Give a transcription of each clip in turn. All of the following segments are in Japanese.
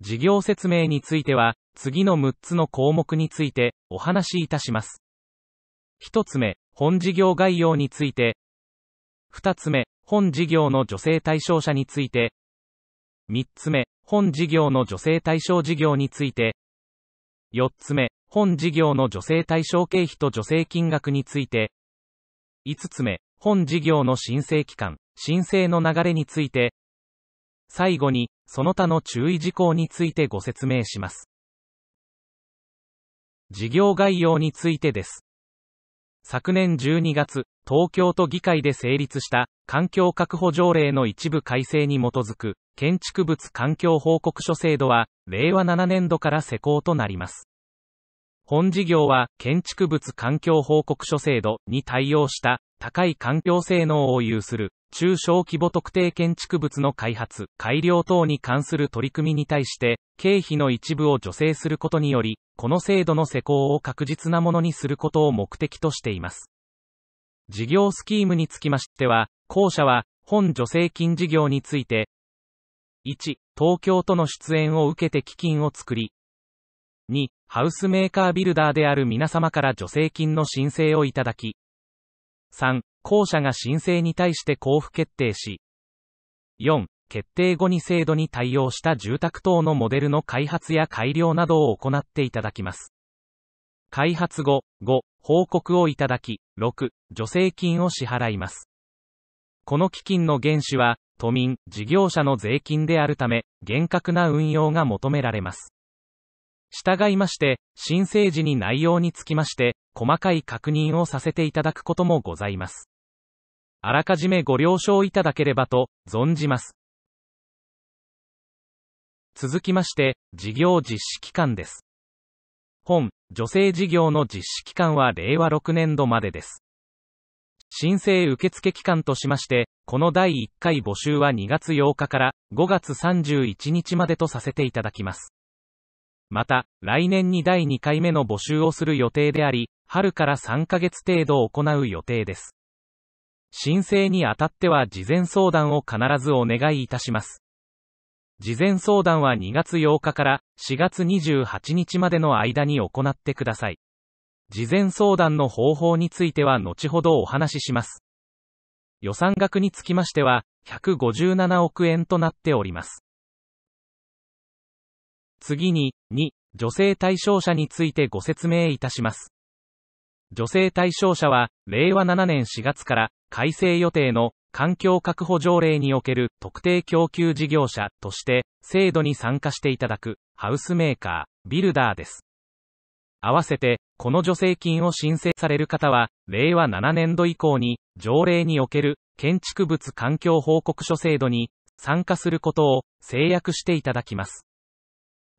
事業説明については、次の6つの項目についてお話しいたします。1つ目、本事業概要について。2つ目、本事業の女性対象者について。3つ目、本事業の女性対象事業について。4つ目、本事業の女性対象経費と助成金額について。5つ目、本事業の申請期間、申請の流れについて。最後に、その他の注意事項についてご説明します。事業概要についてです。昨年12月、東京都議会で成立した環境確保条例の一部改正に基づく建築物環境報告書制度は令和7年度から施行となります。本事業は建築物環境報告書制度に対応した高い環境性能を有する中小規模特定建築物の開発、改良等に関する取り組みに対して経費の一部を助成することにより、この制度の施行を確実なものにすることを目的としています。事業スキームにつきましては、後者は本助成金事業について、1、東京都の出演を受けて基金を作り、2、ハウスメーカービルダーである皆様から助成金の申請をいただき、3、校舎が申請に対して交付決定し、4、決定後に制度に対応した住宅等のモデルの開発や改良などを行っていただきます。開発後、5、報告をいただき、6、助成金を支払います。この基金の原資は、都民、事業者の税金であるため、厳格な運用が求められます。従いまして、申請時に内容につきまして、細かい確認をさせていただくこともございます。あらかじめご了承いただければと、存じます。続きまして、事業実施期間です。本、女性事業の実施期間は令和6年度までです。申請受付期間としまして、この第1回募集は2月8日から5月31日までとさせていただきます。また、来年に第2回目の募集をする予定であり、春から3ヶ月程度行う予定です。申請にあたっては事前相談を必ずお願いいたします。事前相談は2月8日から4月28日までの間に行ってください。事前相談の方法については後ほどお話しします。予算額につきましては、157億円となっております。次に、2、女性対象者についてご説明いたします。女性対象者は、令和7年4月から改正予定の環境確保条例における特定供給事業者として制度に参加していただくハウスメーカー、ビルダーです。合わせて、この助成金を申請される方は、令和7年度以降に条例における建築物環境報告書制度に参加することを制約していただきます。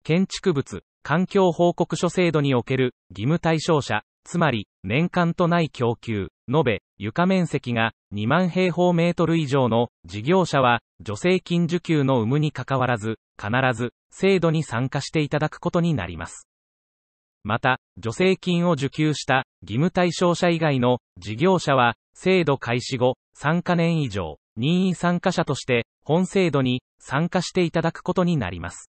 建築物、環境報告書制度における義務対象者、つまり年間とない供給、延べ床面積が2万平方メートル以上の事業者は助成金受給の有無にかかわらず、必ず制度に参加していただくことになります。また、助成金を受給した義務対象者以外の事業者は制度開始後3か年以上任意参加者として本制度に参加していただくことになります。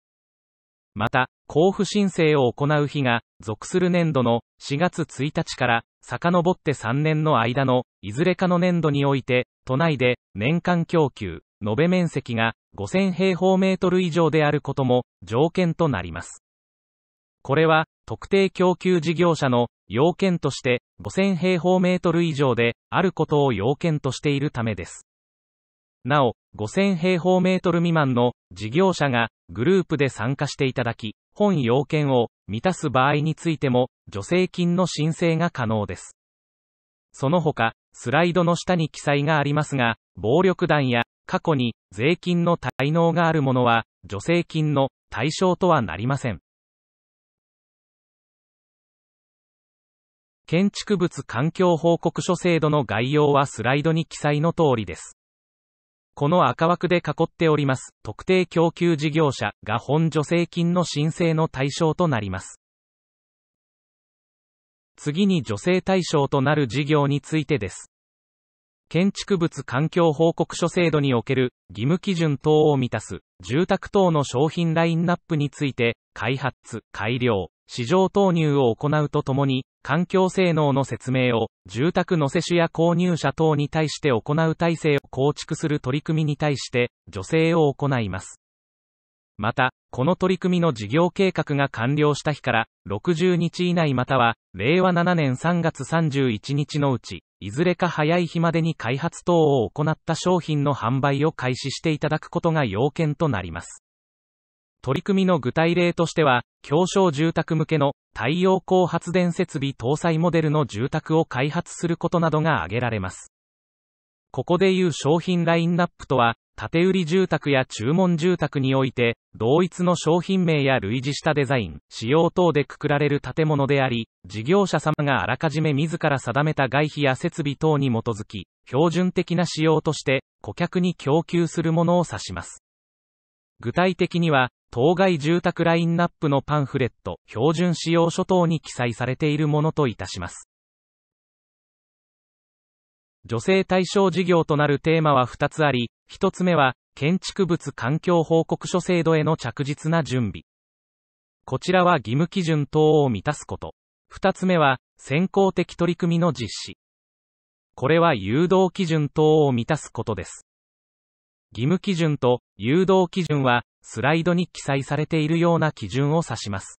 また、交付申請を行う日が、属する年度の4月1日から、遡って3年の間の、いずれかの年度において、都内で、年間供給、延べ面積が5000平方メートル以上であることも条件となります。これは、特定供給事業者の要件として5000平方メートル以上であることを要件としているためです。なお、5000平方メートル未満の事業者がグループで参加していただき、本要件を満たす場合についても、助成金の申請が可能です。その他、スライドの下に記載がありますが、暴力団や過去に税金の滞納があるものは、助成金の対象とはなりません。建築物環境報告書制度の概要はスライドに記載の通りです。この赤枠で囲っております、特定供給事業者が本助成金の申請の対象となります。次に助成対象となる事業についてです。建築物環境報告書制度における義務基準等を満たす住宅等の商品ラインナップについて開発、改良、市場投入を行うとともに環境性能の説明を、住宅の施主や購入者等に対して行う体制を構築する取り組みに対して、助成を行います。また、この取り組みの事業計画が完了した日から、60日以内または、令和7年3月31日のうち、いずれか早い日までに開発等を行った商品の販売を開始していただくことが要件となります。取り組みの具体例としては、共商住宅向けの太陽光発電設備搭載モデルの住宅を開発することなどが挙げられます。ここでいう商品ラインナップとは、建売住宅や注文住宅において、同一の商品名や類似したデザイン、仕様等でくくられる建物であり、事業者様があらかじめ自ら定めた外費や設備等に基づき、標準的な仕様として、顧客に供給するものを指します。具体的には、当該住宅ラインナップのパンフレット、標準使用書等に記載されているものといたします。女性対象事業となるテーマは2つあり、1つ目は、建築物環境報告書制度への着実な準備。こちらは義務基準等を満たすこと。2つ目は、先行的取り組みの実施。これは誘導基準等を満たすことです。義務基準と誘導基準はスライドに記載されているような基準を指します。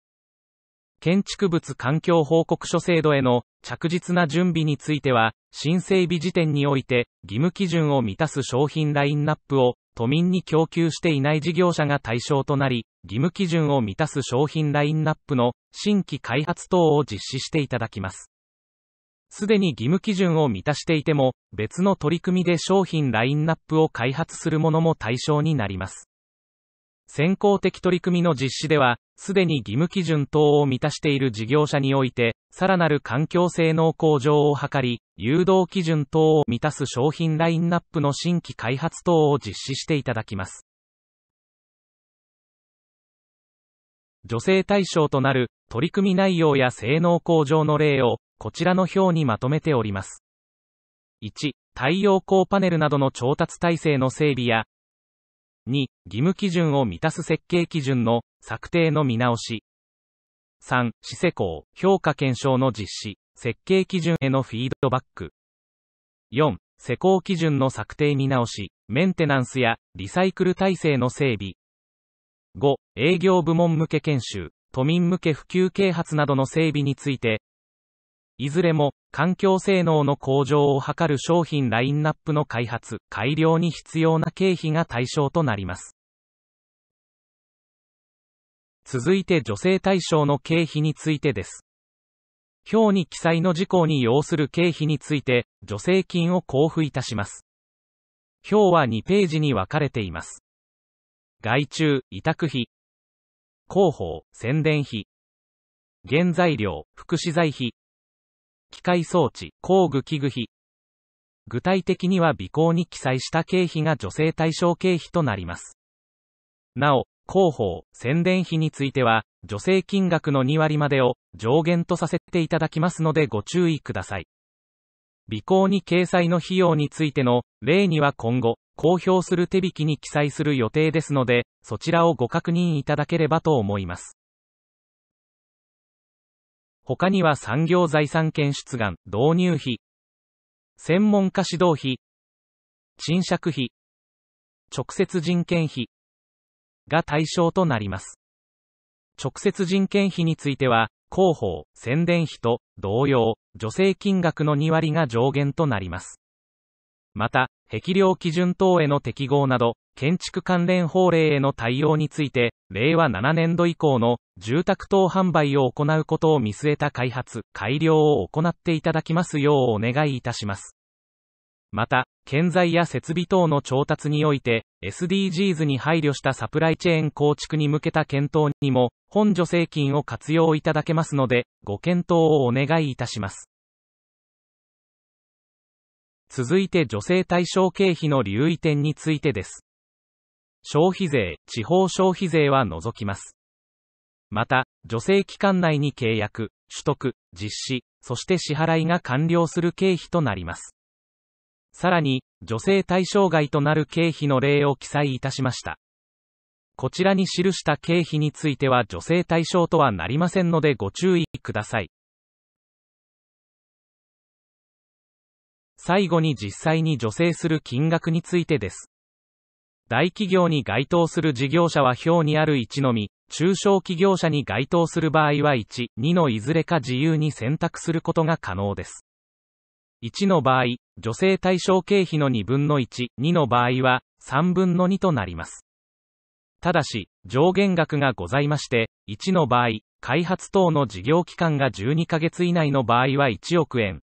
建築物環境報告書制度への着実な準備については、新整備時点において義務基準を満たす商品ラインナップを都民に供給していない事業者が対象となり、義務基準を満たす商品ラインナップの新規開発等を実施していただきます。すでに義務基準を満たしていても、別の取り組みで商品ラインナップを開発するものも対象になります。先行的取り組みの実施では、すでに義務基準等を満たしている事業者において、さらなる環境性能向上を図り、誘導基準等を満たす商品ラインナップの新規開発等を実施していただきます。助成対象となる取り組み内容や性能向上の例を、こちらの表にまとめております。1、太陽光パネルなどの調達体制の整備や、2、義務基準を満たす設計基準の策定の見直し。3、施施工、評価検証の実施、設計基準へのフィードバック。4、施工基準の策定見直し、メンテナンスやリサイクル体制の整備。5、営業部門向け研修、都民向け普及啓発などの整備について、いずれも、環境性能の向上を図る商品ラインナップの開発、改良に必要な経費が対象となります。続いて女性対象の経費についてです。表に記載の事項に要する経費について、助成金を交付いたします。表は2ページに分かれています。外注、委託費、広報、宣伝費、原材料、福祉材費、機械装置、工具器具費。具体的には備考に記載した経費が女性対象経費となります。なお、広報、宣伝費については、助成金額の2割までを上限とさせていただきますのでご注意ください。備考に掲載の費用についての例には今後、公表する手引きに記載する予定ですので、そちらをご確認いただければと思います。他には産業財産権出願、導入費、専門家指導費、賃借費、直接人件費が対象となります。直接人件費については、広報、宣伝費と同様、助成金額の2割が上限となります。また、壁量基準等への適合など、建築関連法令への対応について、令和7年度以降の住宅等販売を行うことを見据えた開発、改良を行っていただきますようお願いいたします。また、建材や設備等の調達において、SDGs に配慮したサプライチェーン構築に向けた検討にも、本助成金を活用いただけますので、ご検討をお願いいたします。続いて女性対象経費の留意点についてです。消費税、地方消費税は除きます。また、助成期間内に契約、取得、実施、そして支払いが完了する経費となります。さらに、女性対象外となる経費の例を記載いたしました。こちらに記した経費については女性対象とはなりませんのでご注意ください。最後に実際に助成する金額についてです。大企業に該当する事業者は表にある1のみ、中小企業者に該当する場合は1、2のいずれか自由に選択することが可能です。1の場合、女性対象経費の2分の1、2の場合は3分の2となります。ただし、上限額がございまして、1の場合、開発等の事業期間が12ヶ月以内の場合は1億円、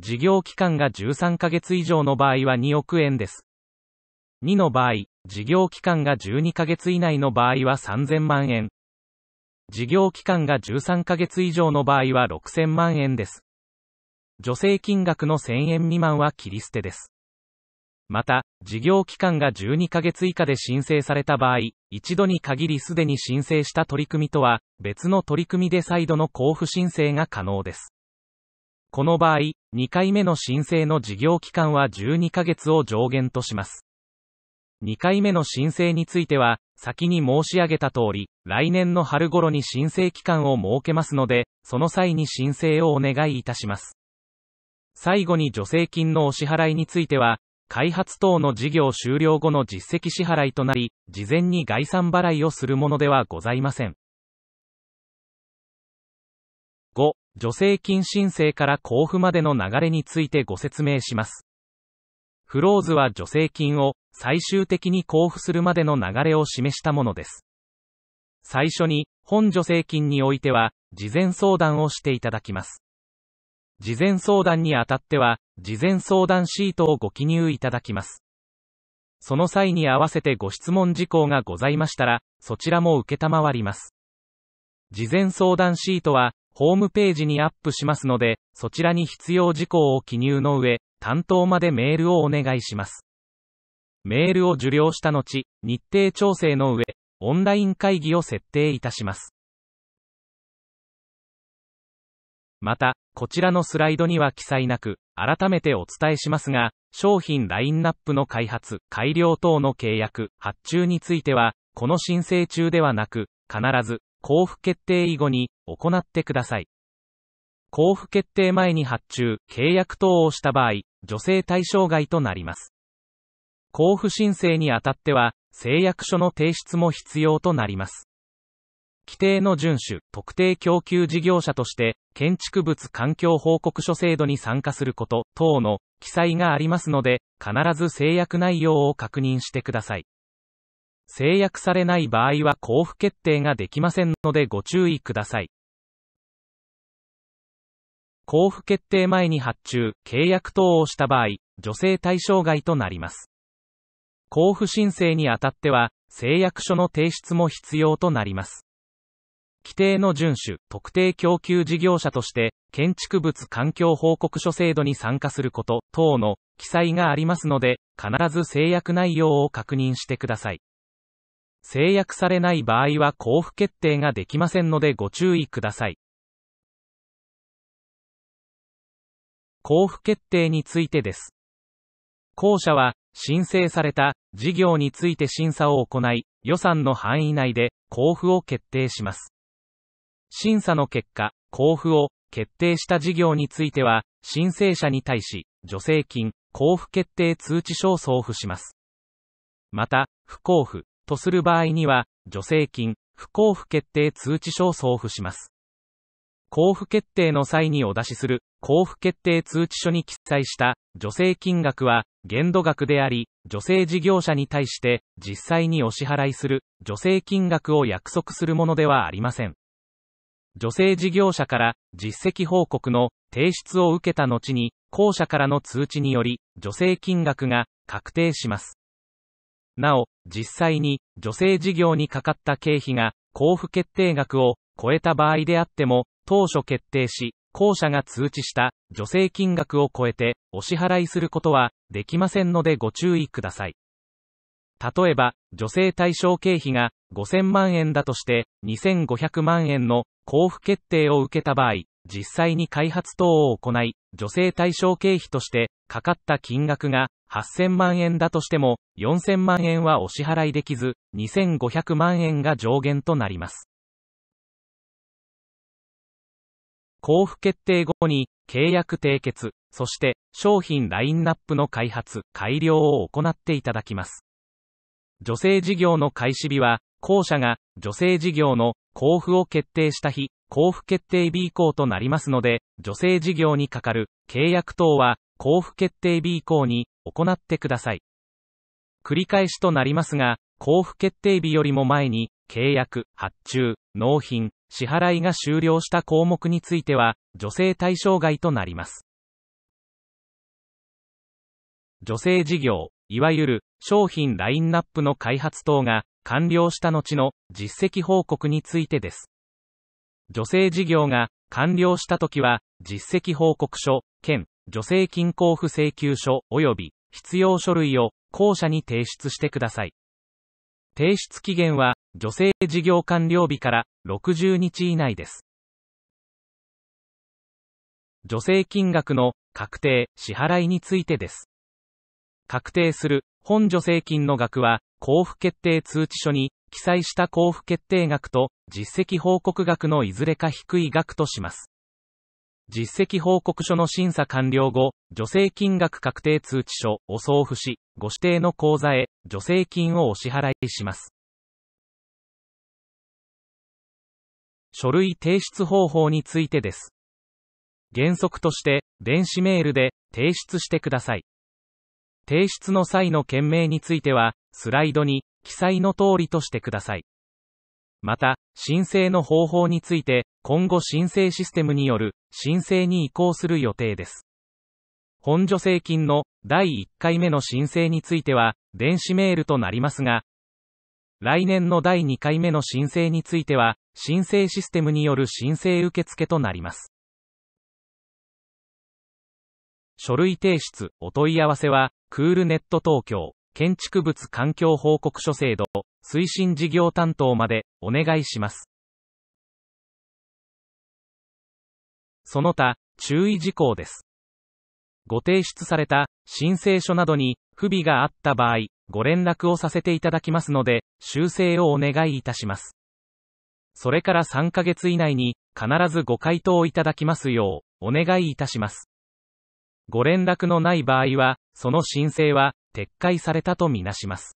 事業期間が13ヶ月以上の場合は2億円です。2の場合、事業期間が12ヶ月以内の場合は3000万円。事業期間が13ヶ月以上の場合は6000万円です。助成金額の1000円未満は切り捨てです。また、事業期間が12ヶ月以下で申請された場合、一度に限りすでに申請した取り組みとは、別の取り組みで再度の交付申請が可能です。この場合、2回目の申請の事業期間は12ヶ月を上限とします。2回目の申請については、先に申し上げた通り、来年の春頃に申請期間を設けますので、その際に申請をお願いいたします。最後に助成金のお支払いについては、開発等の事業終了後の実績支払いとなり、事前に概算払いをするものではございません。助成金申請から交付までの流れについてご説明します。フローズは助成金を最終的に交付するまでの流れを示したものです。最初に、本助成金においては、事前相談をしていただきます。事前相談にあたっては、事前相談シートをご記入いただきます。その際に合わせてご質問事項がございましたら、そちらも受けたまわります。事前相談シートは、ホームページにアップしますので、そちらに必要事項を記入の上、担当までメールをお願いします。メールを受領した後、日程調整の上、オンライン会議を設定いたします。また、こちらのスライドには記載なく、改めてお伝えしますが、商品ラインナップの開発、改良等の契約、発注については、この申請中ではなく、必ず、交付決定以後に、行ってください。交付決定前に発注、契約等をした場合、助成対象外となります。交付申請にあたっては、誓約書の提出も必要となります。規定の遵守、特定供給事業者として、建築物環境報告書制度に参加すること等の記載がありますので、必ず誓約内容を確認してください。制約されない場合は交付決定ができませんのでご注意ください。交付決定前に発注、契約等をした場合、助成対象外となります。交付申請にあたっては、誓約書の提出も必要となります。規定の遵守、特定供給事業者として、建築物環境報告書制度に参加すること等の記載がありますので、必ず制約内容を確認してください。制約されない場合は交付決定ができませんのでご注意ください。交付決定についてです。後者は、申請された事業について審査を行い、予算の範囲内で交付を決定します。審査の結果、交付を決定した事業については、申請者に対し、助成金、交付決定通知書を送付します。また、不交付とする場合には、助成金、不交付決定通知書を送付します。交付決定の際にお出しする、交付決定通知書に記載した、助成金額は、限度額であり、助成事業者に対して、実際にお支払いする、助成金額を約束するものではありません。助成事業者から、実績報告の提出を受けた後に、後者からの通知により、助成金額が確定します。なお、実際に、助成事業にかかった経費が、交付決定額を超えた場合であっても、当初決定し、後者が通知した助成金額を超えてお支払いすることはできませんのでご注意ください。例えば、助成対象経費が5000万円だとして2500万円の交付決定を受けた場合、実際に開発等を行い、助成対象経費としてかかった金額が8000万円だとしても4000万円はお支払いできず、2500万円が上限となります。交付決定後に、契約締結、そして商品ラインナップの開発、改良を行っていただきます。女性事業の開始日は、後者が女性事業の交付を決定した日、交付決定日以降となりますので、女性事業にかかる契約等は交付決定日以降に行ってください。繰り返しとなりますが、交付決定日よりも前に契約、発注、納品、支払いが終了した項目については、助成対象外となります。女性事業、いわゆる商品ラインナップの開発等が完了した後の実績報告についてです。女性事業が完了した時は、実績報告書、兼助成金交付請求書及び必要書類を後者に提出してください。提出期限は女性事業完了日から60日以内です。助成金額の確定、支払いについてです。確定する本助成金の額は、交付決定通知書に記載した交付決定額と実績報告額のいずれか低い額とします。実績報告書の審査完了後、助成金額確定通知書を送付し、ご指定の口座へ助成金をお支払いします。書類提出方法についてです。原則として、電子メールで提出してください。提出の際の件名については、スライドに記載の通りとしてください。また、申請の方法について、今後申請システムによる申請に移行する予定です。本助成金の第1回目の申請については、電子メールとなりますが、来年の第2回目の申請については、申請システムによる申請受付となります。書類提出、お問い合わせは、クールネット東京、建築物環境報告書制度、推進事業担当まで、お願いします。その他、注意事項です。ご提出された申請書などに不備があった場合、ご連絡をさせていただきますので、修正をお願いいたします。それから3ヶ月以内に、必ずご回答いただきますよう、お願いいたします。ご連絡のない場合は、その申請は、撤回されたとみなします。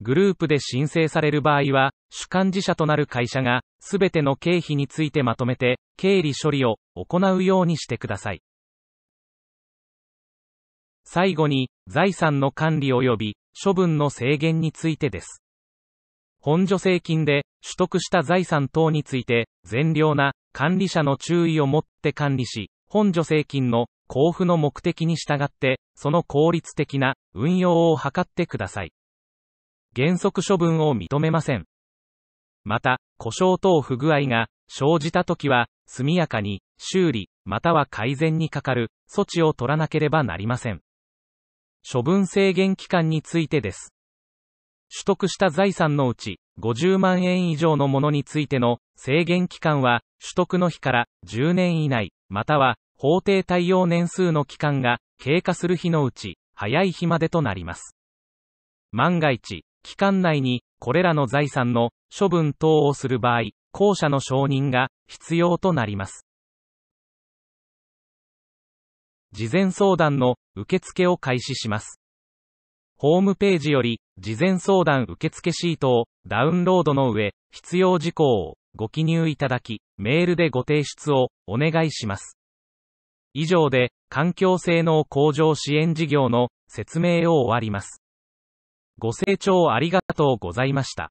グループで申請される場合は、主幹事社となる会社が、すべての経費についてまとめて、経理処理を行うようにしてください。最後に、財産の管理及び処分の制限についてです。本助成金で、取得した財産等について、善良な管理者の注意をもって管理し、本助成金の交付の目的に従って、その効率的な運用を図ってください。原則処分を認めません。また、故障等不具合が生じたときは、速やかに修理、または改善にかかる措置を取らなければなりません。処分制限期間についてです。取得した財産のうち、50万円以上のものについての制限期間は、取得の日から10年以内、または法定対応年数の期間が経過する日のうち、早い日までとなります。万が一、期間内にこれらの財産の処分等をする場合、後者の承認が必要となります。事前相談の受付を開始します。ホームページより事前相談受付シートをダウンロードの上、必要事項をご記入いただき、メールでご提出をお願いします。以上で、環境性能向上支援事業の説明を終わります。ご清聴ありがとうございました。